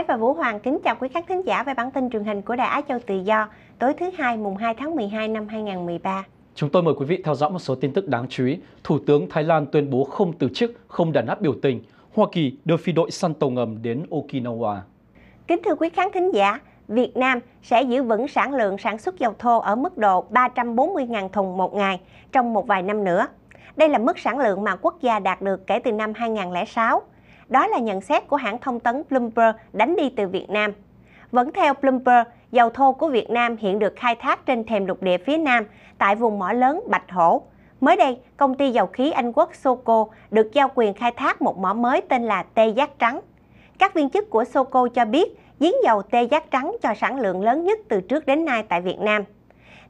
Thái và Vũ Hoàng kính chào quý khán thính giả về bản tin truyền hình của Đài Á Châu Tự Do tối thứ hai mùng 2 tháng 12 năm 2013. Chúng tôi mời quý vị theo dõi một số tin tức đáng chú ý. Thủ tướng Thái Lan tuyên bố không từ chức, không đàn áp biểu tình. Hoa Kỳ đưa phi đội săn tàu ngầm đến Okinawa. Kính thưa quý khán thính giả, Việt Nam sẽ giữ vững sản lượng sản xuất dầu thô ở mức độ 340.000 thùng một ngày trong một vài năm nữa. Đây là mức sản lượng mà quốc gia đạt được kể từ năm 2006. Đó là nhận xét của hãng thông tấn Bloomberg đánh đi từ Việt Nam. Vẫn theo Bloomberg, dầu thô của Việt Nam hiện được khai thác trên thềm lục địa phía Nam, tại vùng mỏ lớn Bạch Hổ. Mới đây, công ty dầu khí Anh Quốc Soco được giao quyền khai thác một mỏ mới tên là Tê Giác Trắng. Các viên chức của Soco cho biết giếng dầu Tê Giác Trắng cho sản lượng lớn nhất từ trước đến nay tại Việt Nam.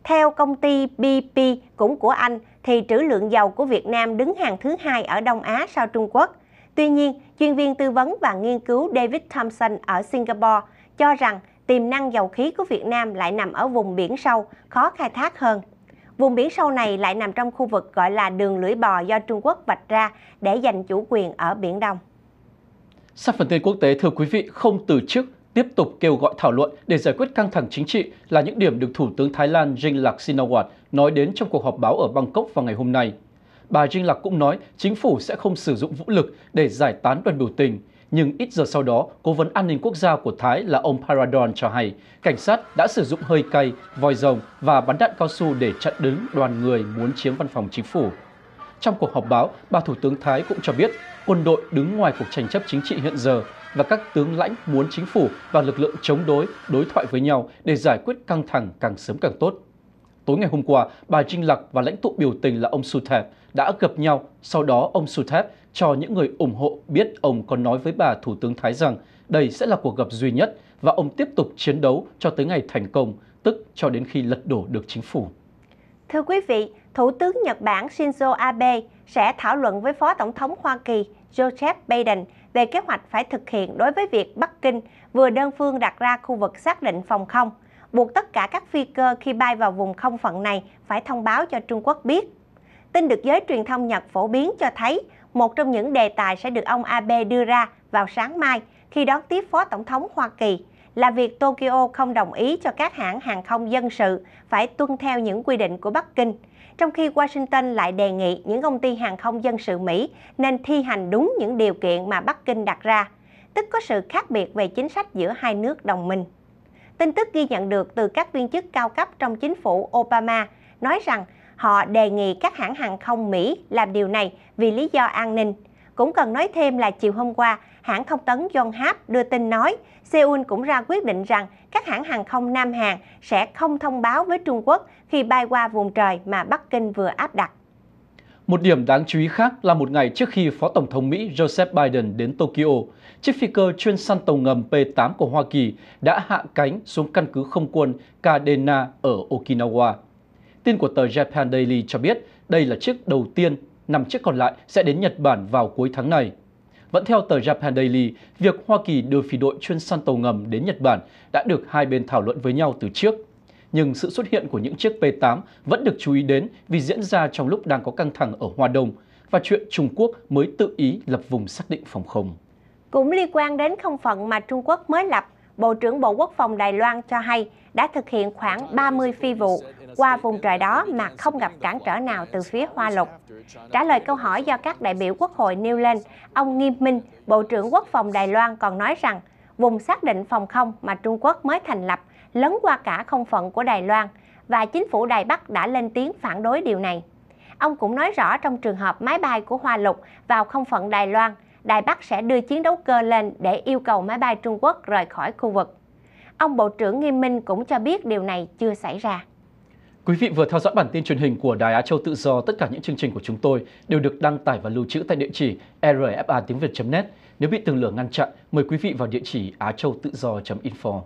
Theo công ty BP cũng của Anh thì trữ lượng dầu của Việt Nam đứng hàng thứ hai ở Đông Á sau Trung Quốc. Tuy nhiên, chuyên viên tư vấn và nghiên cứu David Thompson ở Singapore cho rằng tiềm năng dầu khí của Việt Nam lại nằm ở vùng biển sâu, khó khai thác hơn. Vùng biển sâu này lại nằm trong khu vực gọi là đường lưỡi bò do Trung Quốc vạch ra để giành chủ quyền ở Biển Đông. Sau phần tin quốc tế, thưa quý vị, không từ chức tiếp tục kêu gọi thảo luận để giải quyết căng thẳng chính trị là những điểm được Thủ tướng Thái Lan Jinglak Shinawatra nói đến trong cuộc họp báo ở Bangkok vào ngày hôm nay bà Jinglak cũng nói chính phủ sẽ không sử dụng vũ lực để giải tán đoàn biểu tình. Nhưng ít giờ sau đó, Cố vấn An ninh Quốc gia của Thái là ông Paradon cho hay cảnh sát đã sử dụng hơi cay, vòi rồng và bắn đạn cao su để chặn đứng đoàn người muốn chiếm văn phòng chính phủ. Trong cuộc họp báo, bà Thủ tướng Thái cũng cho biết quân đội đứng ngoài cuộc tranh chấp chính trị hiện giờ và các tướng lãnh muốn chính phủ và lực lượng chống đối đối thoại với nhau để giải quyết căng thẳng càng sớm càng tốt. Tối ngày hôm qua, bà Trinh Lặc và lãnh tụ biểu tình là ông Suthet đã gặp nhau, sau đó ông Suthet cho những người ủng hộ biết ông còn nói với bà Thủ tướng Thái rằng đây sẽ là cuộc gặp duy nhất và ông tiếp tục chiến đấu cho tới ngày thành công, tức cho đến khi lật đổ được chính phủ. Thưa quý vị, Thủ tướng Nhật Bản Shinzo Abe sẽ thảo luận với Phó Tổng thống Hoa Kỳ Joseph Biden về kế hoạch phải thực hiện đối với việc Bắc Kinh vừa đơn phương đặt ra khu vực xác định phòng không – buộc tất cả các phi cơ khi bay vào vùng không phận này phải thông báo cho Trung Quốc biết. Tin được giới truyền thông Nhật phổ biến cho thấy một trong những đề tài sẽ được ông Abe đưa ra vào sáng mai khi đón tiếp Phó Tổng thống Hoa Kỳ là việc Tokyo không đồng ý cho các hãng hàng không dân sự phải tuân theo những quy định của Bắc Kinh, trong khi Washington lại đề nghị những công ty hàng không dân sự Mỹ nên thi hành đúng những điều kiện mà Bắc Kinh đặt ra, tức có sự khác biệt về chính sách giữa hai nước đồng minh tin tức ghi nhận được từ các viên chức cao cấp trong chính phủ Obama nói rằng họ đề nghị các hãng hàng không Mỹ làm điều này vì lý do an ninh. Cũng cần nói thêm là chiều hôm qua, hãng thông tấn Yonhap đưa tin nói Seoul cũng ra quyết định rằng các hãng hàng không Nam Hàn sẽ không thông báo với Trung Quốc khi bay qua vùng trời mà Bắc Kinh vừa áp đặt. Một điểm đáng chú ý khác là một ngày trước khi Phó Tổng thống Mỹ Joseph Biden đến Tokyo, chiếc phi cơ chuyên săn tàu ngầm P-8 của Hoa Kỳ đã hạ cánh xuống căn cứ không quân Kadena ở Okinawa. Tin của tờ Japan Daily cho biết đây là chiếc đầu tiên, 5 chiếc còn lại sẽ đến Nhật Bản vào cuối tháng này. Vẫn theo tờ Japan Daily, việc Hoa Kỳ đưa phi đội chuyên săn tàu ngầm đến Nhật Bản đã được hai bên thảo luận với nhau từ trước – nhưng sự xuất hiện của những chiếc P-8 vẫn được chú ý đến vì diễn ra trong lúc đang có căng thẳng ở Hoa Đông và chuyện Trung Quốc mới tự ý lập vùng xác định phòng không. Cũng liên quan đến không phận mà Trung Quốc mới lập, Bộ trưởng Bộ Quốc phòng Đài Loan cho hay đã thực hiện khoảng 30 phi vụ qua vùng trời đó mà không gặp cản trở nào từ phía Hoa Lục. Trả lời câu hỏi do các đại biểu Quốc hội nêu lên, ông Nghiêm Minh, Bộ trưởng Quốc phòng Đài Loan còn nói rằng vùng xác định phòng không mà Trung Quốc mới thành lập lấn qua cả không phận của Đài Loan và chính phủ Đài Bắc đã lên tiếng phản đối điều này. Ông cũng nói rõ trong trường hợp máy bay của Hoa Lục vào không phận Đài Loan, Đài Bắc sẽ đưa chiến đấu cơ lên để yêu cầu máy bay Trung Quốc rời khỏi khu vực. Ông Bộ trưởng Nghiêm Minh cũng cho biết điều này chưa xảy ra. Quý vị vừa theo dõi bản tin truyền hình của Đài Á Châu Tự Do. Tất cả những chương trình của chúng tôi đều được đăng tải và lưu trữ tại địa chỉ rfa tiếng việt net Nếu bị tường lửa ngăn chặn, mời quý vị vào địa chỉ á châu tự do info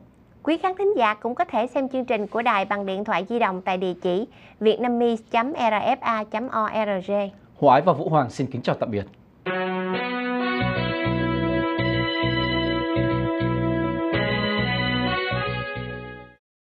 Quý khán thính giả cũng có thể xem chương trình của đài bằng điện thoại di động tại địa chỉ vietnamese.rfa.org. Hoái và Vũ Hoàng xin kính chào tạm biệt.